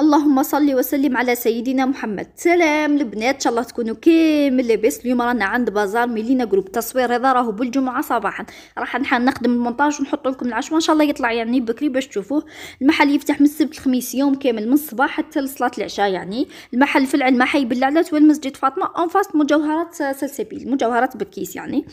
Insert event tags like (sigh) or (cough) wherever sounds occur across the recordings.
اللهم صل وسلم على سيدنا محمد سلام البنات ان شاء الله تكونوا كامل لاباس اليوم رانا عند بازار ميلينا جروب تصوير هذا راهو بالجمعه صباحا راح نخدم المونتاج ونحط لكم العشوه ان شاء الله يطلع يعني بكري باش تشوفوه المحل يفتح من السبت الخميس يوم كامل من الصباح حتى لصلاه العشاء يعني المحل في حي باللعلات والمسجد فاطمه اون فاست مجوهرات سلسبيل مجوهرات بكيس يعني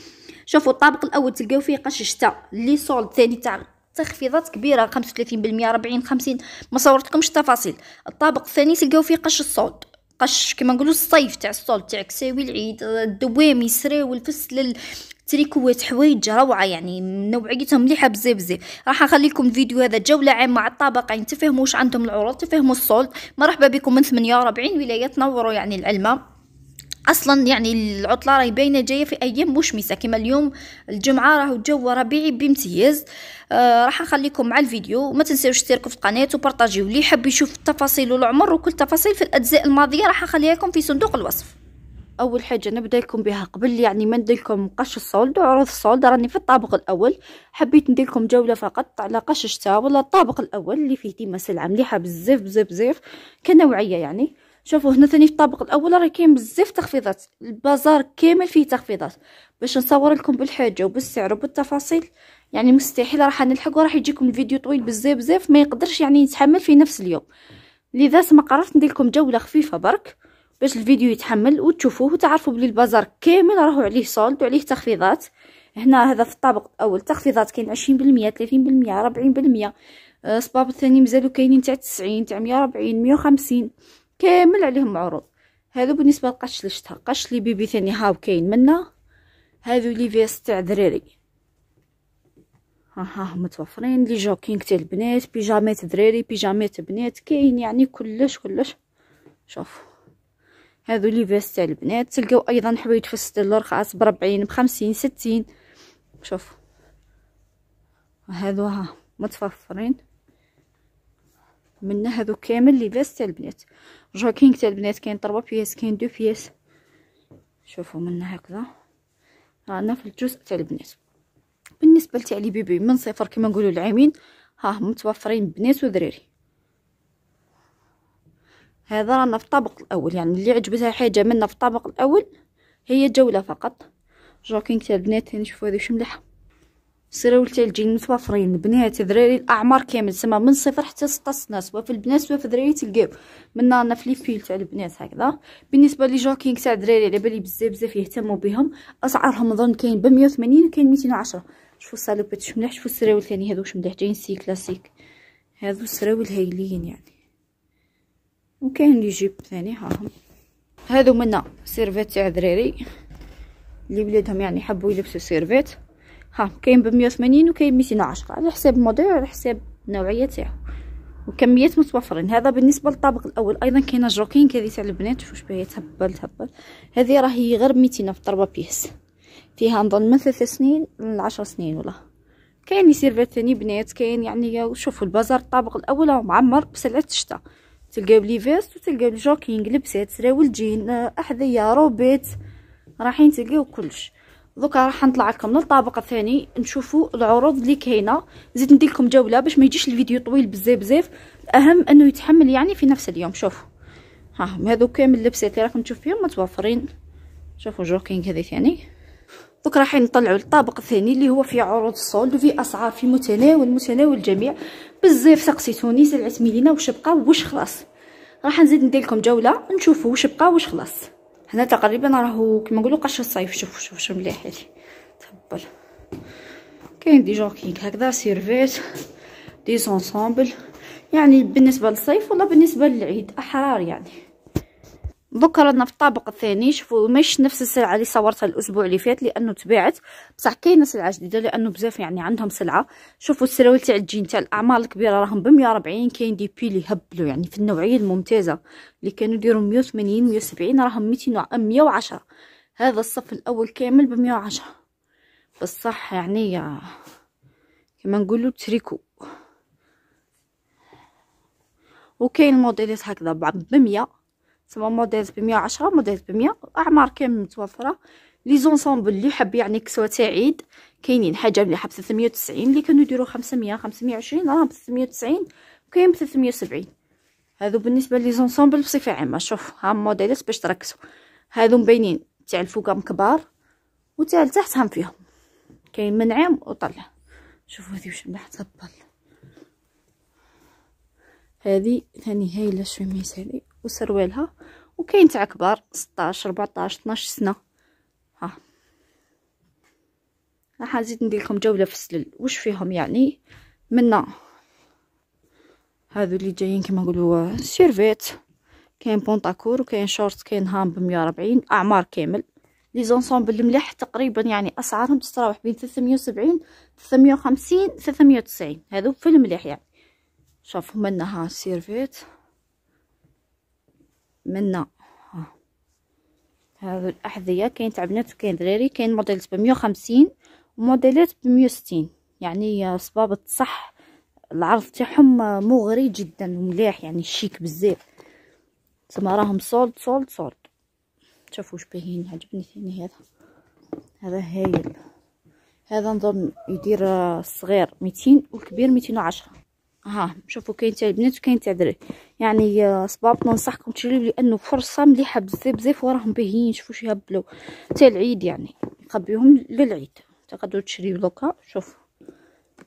شوفوا الطابق الاول تلقاو فيه قش شتاء لي سولد ثاني تاع تخفيضات كبيره 35% 40 50 ما صورتكمش التفاصيل الطابق الثاني تلقاو فيه قش الصوت قش كما نقولوا الصيف تاع الصول تاع كساوي العيد الدوام يسراو الفسل تريكوات حوايج روعه يعني نوعيتهم مليحه بزاف بزاف راح نخليكم الفيديو هذا جوله عامه على الطابقين يعني تفهموا واش عندهم العروض تفهموا الصولد مرحبا بكم من 48 ولايه تنوروا يعني العلمه اصلا يعني العطله راهي باينه جايه في ايام مشمسه كما اليوم الجمعه راهو الجو ربيعي بامتياز آه راح نخليكم مع الفيديو ما تنساوش تشتركوا في القناه وبارطاجيو اللي يحب يشوف التفاصيل والعمر وكل تفاصيل في الاجزاء الماضيه راح نخليها لكم في صندوق الوصف اول حاجه نبدا لكم بها قبل يعني ما نديركم قش الصولد وعروض الصولد راني في الطابق الاول حبيت ندير لكم جوله فقط على قش الشتاء ولا الطابق الاول اللي فيه ديما سلعه مليحه بزاف بزاف بزاف كنوعيه يعني شوفوا هنا ثاني في الطابق الاول راه كاين بزاف تخفيضات البازار كامل فيه تخفيضات باش نصور لكم بالحاجه وبالسعر وبالتفاصيل يعني مستحيل راح نلحق وراح يجيكم الفيديو طويل بزاف بزاف ما يقدرش يعني يتحمل في نفس اليوم لذا ما قررت ندير لكم جوله خفيفه برك باش الفيديو يتحمل وتشوفوه وتعرفوا بلي البازار كامل راهو عليه صولد وعليه تخفيضات هنا هذا في الطابق الاول تخفيضات كاين 20% 30% 40% الصباب الثاني مازالو كاينين تاع 90 تاع 140 150 كامل عليهم عروض هذا بالنسبه للقش اللي شتها قش لي بيبي ثاني هاو كاين منا هذو لي فيس تاع دراري ها ها متوفرين لي جوكينغ تاع البنات بيجامات دراري بيجامات بنات كاين يعني كلش كلش شوف هذو لي فيس تاع البنات تلقاو ايضا حوايج في الستيل رخاص بربعين بخمسين ستين شوف هذو ها متوفرين من هذو كامل لباس تاع البنات جوكينغ تاع البنات كاين طربه بياس كاين دو بياس شوفوا من هكذا رانا في الجزء تاع البنات بالنسبه لتاع لي بيبي من صفر كما نقولوا العامين ها متوفرين بنات ودراري هذا رانا في الطابق الاول يعني اللي عجبتها حاجه منا في الطابق الاول هي جوله فقط جوكينغ تاع البنات نشوفوا هذه شملحه سراول تاع الجين متوفرين بنات دراري الاعمار كامل سما من صفر حتى 16 سنه سواء في البنات سواء في الدراري تلقاو منا انا في لي فيل تاع البنات هكذا بالنسبه لي جوكينغ تاع الدراري على بالي بزاف بزاف يهتموا بهم اسعارهم نظن كاين ب 180 كاين 210 شوفوا الصالوبات واش مليح شوفوا السراول ثاني هذو واش مليح جايين سي كلاسيك هذو السراول هايلين يعني وكاين لي جيب ثاني هاهم هادو منا سيرفيت تاع دراري اللي ولادهم يعني حبوا يلبسوا سيرفيت ها كاين ب 180 وكاين 210 على حساب الموديل وعلى حساب النوعيه تاعو وكميات متوفرين هذا بالنسبه للطابق الاول ايضا كاين جروكين كذي تاع البنات شوف بها تهبل تهبل هذه راهي غير 200 في ضربه بيس فيها نظن من ثلاث سنين 10 سنين ولا كاين يسيرفات ثاني بنات كاين يعني شوفوا البازار الطابق الاول راه معمر بسلعه الشتاء تلقاو لي فيست وتلقاو الجوكينغ لبسات سراول جين احذيه روبيت رايحين تلقاو كلش دوكا راح نطلع لكم للطابق الثاني نشوفوا العروض اللي كاينه زيد ندير لكم جوله باش ما يجيش الفيديو طويل بزاف بزاف الاهم انه يتحمل يعني في نفس اليوم شوفوا ها هادو كامل اللبسات اللي راكم تشوف فيهم متوفرين شوفوا جوكينغ هذي ثاني دوك راحين نطلعوا للطابق الثاني اللي هو في عروض الصول وفي اسعار في متناول متناول الجميع بزاف سقسيتوني سلعت ميلينا وش بقى وش خلاص راح نزيد ندير لكم جوله نشوفوا وش بقى وش خلاص هنا تقريبا راهو كما نقولوا قش الصيف شوف شوف شوف مليح هادي تهبل كاين دي جوكينغ هكذا سيرفيس دي زونسومبل يعني بالنسبه للصيف ولا بالنسبه للعيد احرار يعني دوكا رانا في الطابق الثاني شوفوا مش نفس السلعه اللي صورتها الاسبوع اللي فات لانه تباعت بصح كاينه سلعه جديده لانه بزاف يعني عندهم سلعه شوفوا السراويل تاع الجين تاع الاعمال الكبيره راهم ب 140 كاين دي بي اللي هبلوا يعني في النوعيه الممتازه اللي كانوا يديروا 180 170 راهم 200 110 هذا الصف الاول كامل ب 110 بصح يعني كما نقولوا تريكو وكاين موديلات هكذا ب 100 سما موديل بمية عشرة موديل بمية اعمار كامل متوفره لي زونسومبل اللي حب يعني كسوه تاع عيد كاينين حاجة اللي حب 390 اللي كانوا خمسمية خمسمية وعشرين راهم بثلاثمية وتسعين وكاين بثلاثمية وسبعين هادو بالنسبه لي زونسومبل بصفه عامه شوف ها موديلات باش تركزو هادو مبينين تاع الفوقام كبار وتاع التحت هم فيهم كاين من عام وطلع شوفو هادي واش مليح تهبل هادي ثاني هايله شويه ميسالي وسروالها وكاين تاع كبار 16 14 12 سنه ها راح نزيد ندير لكم جوله في السلل واش فيهم يعني منا هادو اللي جايين كما نقولوا سيرفيت كاين بونطاكور وكاين شورت كاين هام ب 140 اعمار كامل لي زونسومبل مليح تقريبا يعني اسعارهم تتراوح بين 370 350 390 هادو في المليح يعني شوف هما انها سيرفيت منا هادو الاحذيه كاين تاع بنات وكاين دراري كاين موديلات ب 150 وموديلات ب 160 يعني صبابط صح العرض تاعهم مغري جدا ومليح يعني شيك بزاف تما راهم سولد سولد سولد شوفوا واش باهين عجبني ثاني هذا هذا هايل هذا نظن يدير الصغير ميتين والكبير ميتين وعشرة ها شوفوا كاين تاع البنات وكاين تاع الدراري يعني آه، صباب ننصحكم تشريو لانه فرصه مليحه بزاف بزاف وراهم باهيين شوفوا شي هبلوا تاع العيد يعني نخبيهم للعيد تقدروا تشريو لوكا شوف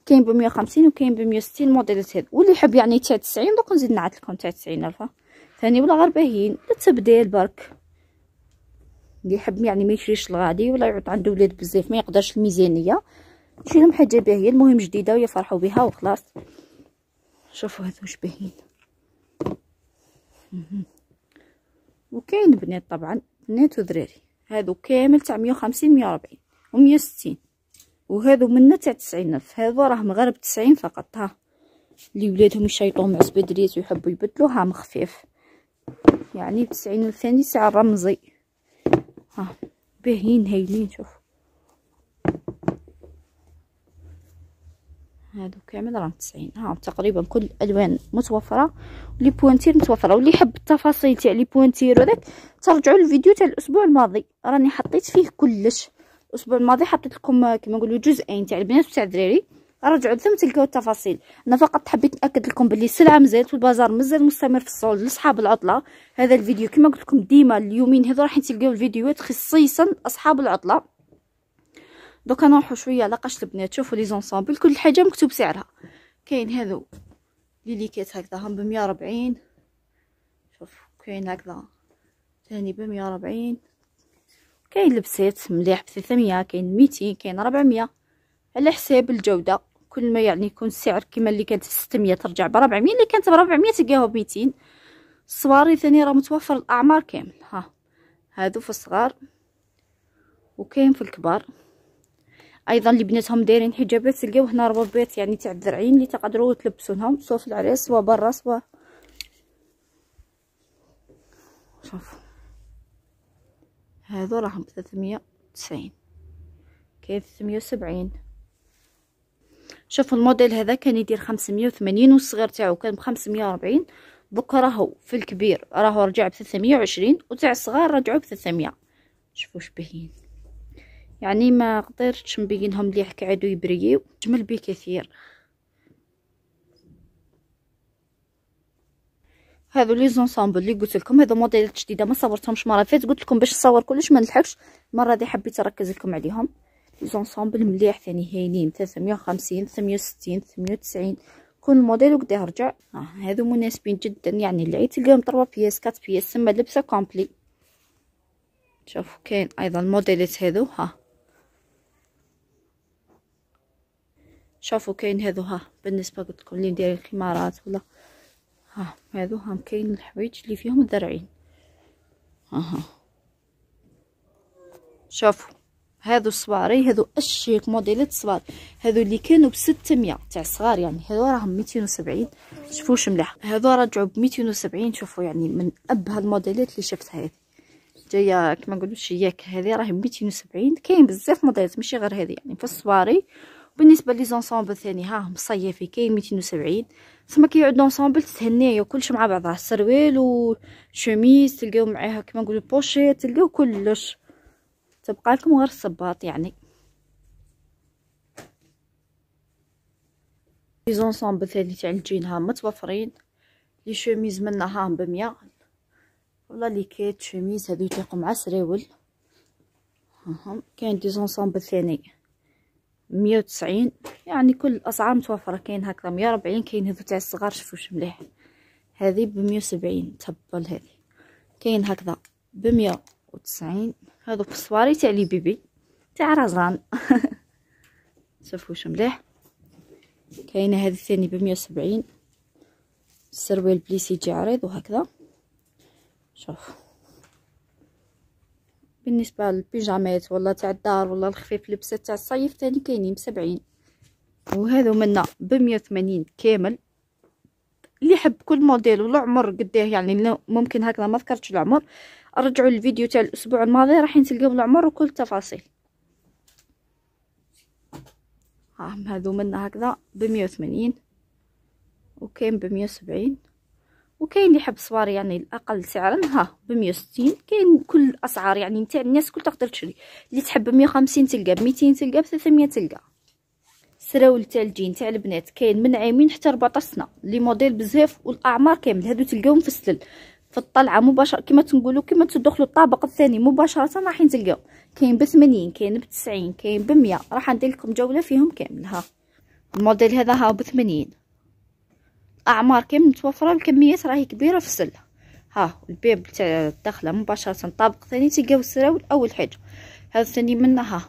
كاين ب 150 وكاين ب 160 موديلات هاد واللي يحب يعني تاع 90 دوك نزيد نعاد لكم تاع 90 الفا ثاني ولا غير باهيين التبديل برك اللي يحب يعني ما يشريش الغادي ولا يعود عنده ولاد بزاف ما يقدرش الميزانيه شي لهم حاجه باهيه المهم جديده ويفرحوا بها وخلاص شوفوا هذو شبهين وكاين بنات طبعا بنات ودراري هادو كامل تاع 150 140 و 160 ومية وهادو منا تاع تسعين الف هذو راه مغرب تسعين فقط ها لي ولادهم يشيطوهم مع سبدريات ويحبوا يبدلو ها مخفيف يعني 90 الف ثاني سعر رمزي ها باهين هايلين شوفوا هادو كامل راهم تسعين ها تقريبا كل الالوان متوفره لي بوانتير متوفره واللي يحب التفاصيل تاع لي بوانتير وداك ترجعوا للفيديو تاع الاسبوع الماضي راني حطيت فيه كلش الاسبوع الماضي حطيت لكم آه، كما نقولوا جزئين تاع البنات وتاع الدراري رجعوا ثم تلقاو التفاصيل انا فقط حبيت ناكد لكم باللي السلعه مازالت والبازار مازال مستمر في الصول لصحاب العطله هذا الفيديو كما قلت لكم ديما اليومين هذو راح تلقاو الفيديوهات خصيصا اصحاب العطله دوكا نروحو شويه على قش البنات شوفوا لي زونسامبل كل حاجه مكتوب سعرها كاين هذو لي ليكيت هكذا هم ب 140 شوف كاين هكذا ثاني ب 140 كاين لبسات مليح ب 300 كاين 200 كاين 400 على حساب الجوده كل ما يعني يكون السعر كيما اللي كانت 600 ترجع ب 400 اللي كانت ب 400 تلقاوها ب 200 الصواري ثاني راه متوفر الاعمار كامل ها هادو في الصغار وكاين في الكبار ايضا اللي بناتهم دايرين حجابات تلقاو هنا ربابيط يعني تاع الدرعين اللي تقدروا تلبسونهم سواء في العريس سوا برا سواء شوفوا هذو راهم بثلاثمية وتسعين كاين ثلاثمية وسبعين شوفوا الموديل هذا كان يدير خمسمية وثمانين والصغير تاعو كان بخمسمية وربعين دوكا راهو في الكبير راهو رجع بثلاثمية وعشرين وتاع الصغار رجعو بثلاثمية شوفوا شبهين يعني ما قدرتش نبينهم مليح كعادو يبريو جمل بكثير هذو لي زونسامبل اللي قلت لكم هذو موديلات جديده ما صورتهمش مره فاتت قلت لكم باش نصور كلش ما نلحقش المره دي حبيت نركز لكم عليهم لي زونسامبل مليح ثاني هايلين 350 360 390 كل موديل وقداه رجع آه هذو مناسبين جدا يعني العيد تلقاهم 3 بياس 4 بياس تما لبسه كومبلي شوفوا كاين ايضا الموديلات هذو ها شوفوا كاين هذو ها بالنسبه قلت لكم اللي ندير الخمارات ولا ها هذو هم كاين الحوايج اللي فيهم الذرعين ها ها شوفوا هذو الصواري هذو اشيك موديلات الصواري هذو اللي كانوا ب 600 تاع صغار يعني هذو راهم 270 شوفوش مليح هذو رجعوا ب 270 شوفوا يعني من ابهى الموديلات اللي شفتها هذه جايه كما نقولوا شياك هذه راهي 270 كاين بزاف موديلات ماشي غير هذه يعني في الصواري بالنسبه لي زونسومبل ثاني ها مصيفي كاين 270 تسمى كيعود لونسومبل تتهنايا كلش مع بعضها السروال والشوميز تلقاو معاها كما نقولوا بوشيت تلقاو كلش تبقى لكم غير الصباط يعني لي زونسومبل ثاني تاع الجين ها متوفرين لي شوميز منها ب 100 والله لي كيت شوميز هذو يطيقوا مع سراول كاين دي زونسومبل ثاني مية وتسعين يعني كل الاسعار متوفره كاين هكذا مية ربعين كاين هذو تاع الصغار واش مليح هذه بمية وسبعين تهبل هذه كاين هكذا بمية وتسعين في الصواري تاع لي بيبي تاع رزان (laughs) واش مليح كاينه هذه الثاني بمية وسبعين السروال بليسي يجي عريض وهكذا شوف بالنسبه للبيجامات ولا تاع الدار ولا الخفيف لبسات تاع الصيف تاني كاينين بسبعين وهذو منا بمية وثمانين كامل اللي يحب كل موديل والعمر قداه يعني ممكن هكذا ما ذكرتش العمر رجعوا الفيديو تاع الاسبوع الماضي راح تلقاو العمر وكل التفاصيل آه، ها هذو منا هكذا بمية وثمانين وكاين بمية وسبعين وكاين اللي يحب صوار يعني الاقل سعرا ها ب 160 كاين كل الاسعار يعني نتاع الناس كل تقدر تشري اللي تحب ب 150 تلقى ب 200 تلقى ب 300 تلقى سراول تاع الجين تاع البنات كاين من عامين حتى 14 سنه لي موديل بزاف والاعمار كامل هادو تلقاهم في السلل في الطلعه مباشره كما تنقولوا كما تدخلوا الطابق الثاني مباشره راحين تلقاو كاين ب 80 كاين ب 90 كاين ب 100 راح ندير لكم جوله فيهم كامل ها الموديل هذا ها ب 80 اعمار كامل متوفره الكميات راهي كبيره في السله ها الباب تاع الدخله مباشره طابق ثاني تلقاو السراول اول حاجه هذا ثاني منها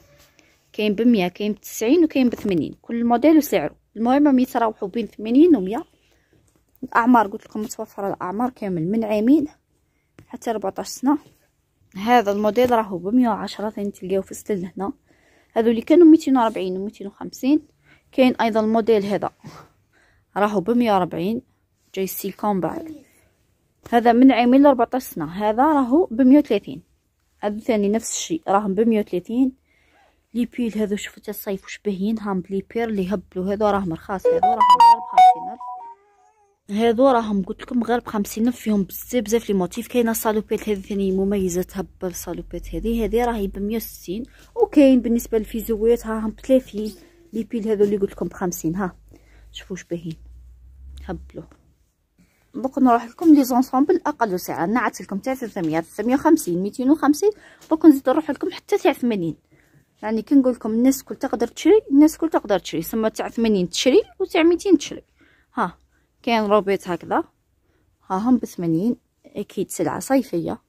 كاين كاين 100 كاين بتسعين وكاين بثمانين كل موديل وسعره المهم راهم يتراوحوا بين ثمانين 100 الاعمار قلت لكم متوفره الاعمار كامل من عامين حتى 14 سنه هذا الموديل راهو بمية 110 ثاني تلقاو في السله هنا هذو اللي كانوا ميتين و 250 كاين ايضا الموديل هذا راهو بمية وربعين جاي ستيل بعد هذا من عامين 14 سنة هذا راهو بمية وثلاثين هذا ثاني نفس الشيء راهم بمية وثلاثين لي بيل هذو تاع الصيف واش باهيين هام بلي بير اللي هبلو هذو راهم رخاص هذو راهم غير بخمسين الف هذو راهم قلت لكم غير بخمسين الف فيهم بزاف بزاف لي موتيف كاينه صالوبيت هذه ثاني مميزه تهبل الصالوبيت هذه هذه راهي ب وستين وكاين بالنسبه للفيزويات راهم بثلاثين لي بيل هذو اللي قلت لكم بخمسين ها شوفوا شبهين هبلوا دوك نروح لكم لي زونسومبل اقل سعر نعت لكم تاع 300 350 250 دوك نزيد نروح لكم حتى تاع 80 يعني كي نقول لكم الناس كل تقدر تشري الناس كل تقدر تشري ثم تاع 80 تشري وتاع 200 تشري ها كاين روبيت هكذا ها هم ب 80 اكيد سلعه صيفيه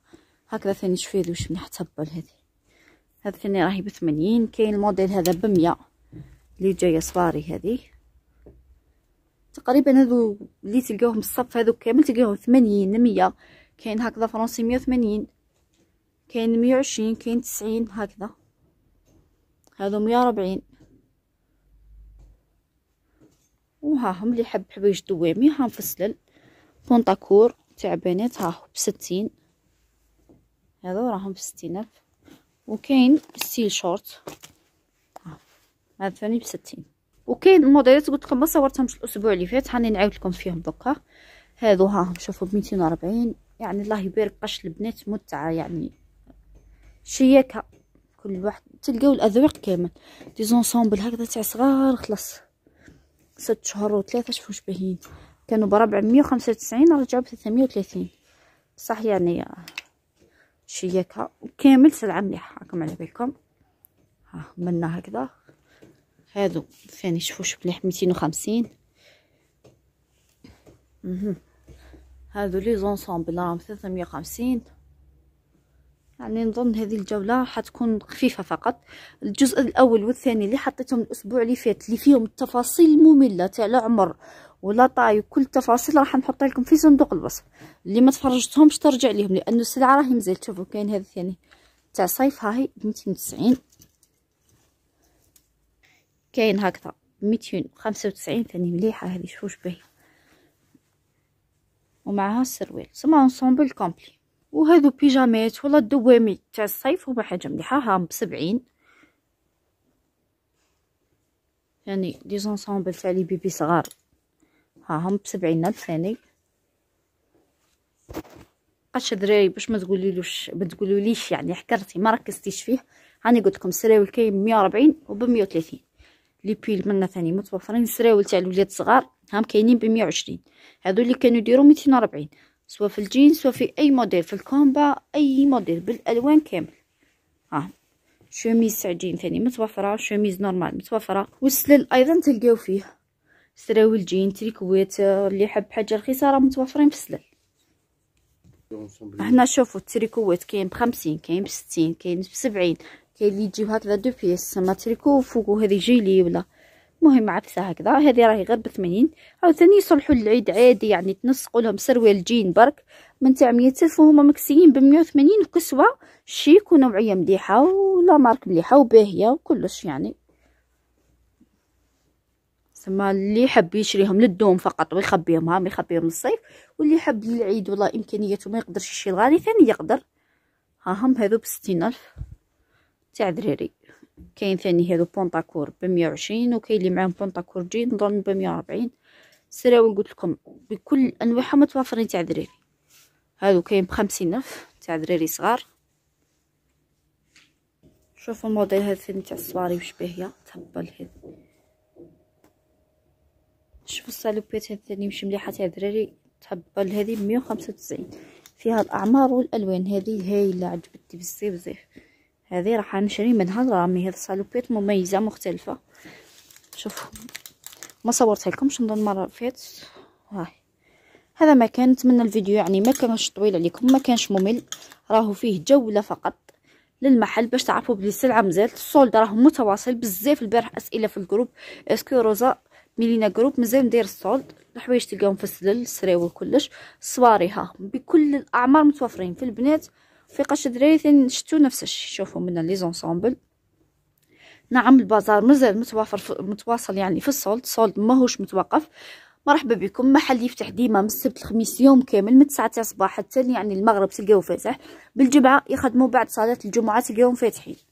هكذا ثاني شوفي هذه واش مليح تهبل هذه هذا ثاني راهي ب 80 كاين الموديل هذا ب 100 اللي جايه صباري هذه تقريبا هذو اللي تلقاوهم الصف هذو كامل تلقاوهم ثمانين مية كاين هكذا فرنسي مية وثمانين كاين مية وعشرين كاين تسعين هكذا هذو مية وربعين وهاهم اللي حب حوايج دوامي ها مفصلل بونطاكور تاع بنات هاهو بستين هذو راهم بستين الف وكاين ستيل شورت هذا ثاني بستين وكاين الموديلات قلت لكم ما صورتهمش الاسبوع اللي فات هاني نعاود لكم فيهم دوكا هادو هاهم شوفوا ب 240 يعني الله يبارك قش البنات متعه يعني شياكه كل واحد تلقاو الاذواق كامل دي زونسومبل هكذا تاع صغار خلاص ست شهور وثلاثه شوفوا شبهين كانوا ب 495 رجعوا ب 330 بصح يعني شياكه وكامل سلعه مليحه راكم على بالكم ها منا هكذا هادو فاني شوفوا شوف مليح 250 هادو لي زونسومبل راهم 350 يعني نظن هذه الجولة حتكون خفيفة فقط الجزء الأول والثاني اللي حطيتهم الأسبوع اللي فات اللي فيهم التفاصيل المملة تاع العمر ولا طاي وكل التفاصيل راح نحط لكم في صندوق الوصف اللي ما تفرجتهمش ترجع ليهم لأنه السلعة راهي مزال تشوفوا كاين هذا الثاني تاع صيف هاهي ب 290 كاين هكذا ميتين خمسة وتسعين ثاني مليحة هذه شوفوا شبهي ومعها السروال سما انصومبل كومبلي وهذو بيجامات ولا الدوامي تاع الصيف هما حاجة مليحة هام بسبعين يعني دي زونصومبل تاع لي بيبي صغار ها هم بسبعين الف ثاني يعني. قش دراري باش ما تقوليلوش ما تقولوليش يعني حكرتي ما ركزتيش فيه هاني قلت لكم السراويل كاين 140 وب 130 لي بويل منا ثاني متوفرين سراول تاع الولاد الصغار هام كاينين ب 120 هذو اللي كانوا يديروا 240 سواء في الجين سواء في اي موديل في الكومبا اي موديل بالالوان كامل ها شوميز سعدين ثاني متوفره شوميز نورمال متوفره والسلال ايضا تلقاو فيه سراول جين تريكويت اللي يحب حاجه رخيصه راه متوفرين في السلال هنا شوفوا التريكوات كاين ب 50 كاين ب 60 كاين ب 70 كاين اللي يجيو هكذا دو بيس سما تريكو وفوقو هذه جيلي ولا المهم عفسه هكذا هذه راهي غير بثمانين عاوتاني يصلحوا للعيد عادي يعني تنسقوا لهم سروال جين برك من تاع مية الف وهما مكسيين بمية وثمانين كسوة شيك ونوعية مليحة ولا مارك مليحة وباهية وكلش يعني سما اللي يحب يشريهم للدوم فقط ويخبيهم ها يخبيهم للصيف واللي يحب للعيد والله امكانياته ما يقدرش يشري الغالي ثاني يقدر هاهم هذو بستين الف تاع دراري كاين ثاني هادو بونطاكور بمية وعشرين وكاين اللي معاهم بونطاكور جين نظن بمية 140 سراول قلت لكم بكل انواعهم متوفرين تاع دراري هادو كاين بخمسين الف تاع دراري صغار شوفوا الموديل هذا تاع الصواري واش باهيا تهبل هذا شوفوا السالوبيت هذا ثاني مش مليحه تاع دراري تهبل هذه بمية وخمسة وتسعين فيها الاعمار والالوان هذه هايله عجبتني بزاف بزاف هذه راح نشري منها لامي هاد الصالوبيت مميزه مختلفه شوف ما صورت لكمش نظن المره اللي فاتت هاي هذا ما كان نتمنى الفيديو يعني ما كانش طويل عليكم ما كانش ممل راهو فيه جوله فقط للمحل باش تعرفوا بلي السلعه مازالت السولد راه متواصل بزاف البارح اسئله في الجروب اسكو روزا ميلينا جروب مازال ندير السولد الحوايج تلقاهم في السلل السراوي كلش الصواري ها بكل الاعمار متوفرين في البنات قش الدراري ثاني شتو نفس الشيء شوفوا من لي زونسومبل نعم البازار مازال متوافر متواصل يعني في السولد سولد ماهوش متوقف مرحبا بكم محل يفتح ديما من السبت الخميس يوم كامل من 9 تاع الصباح حتى يعني المغرب تلقاو فاتح بالجمعه يخدموا بعد صلاه الجمعه تلقاوهم فاتحين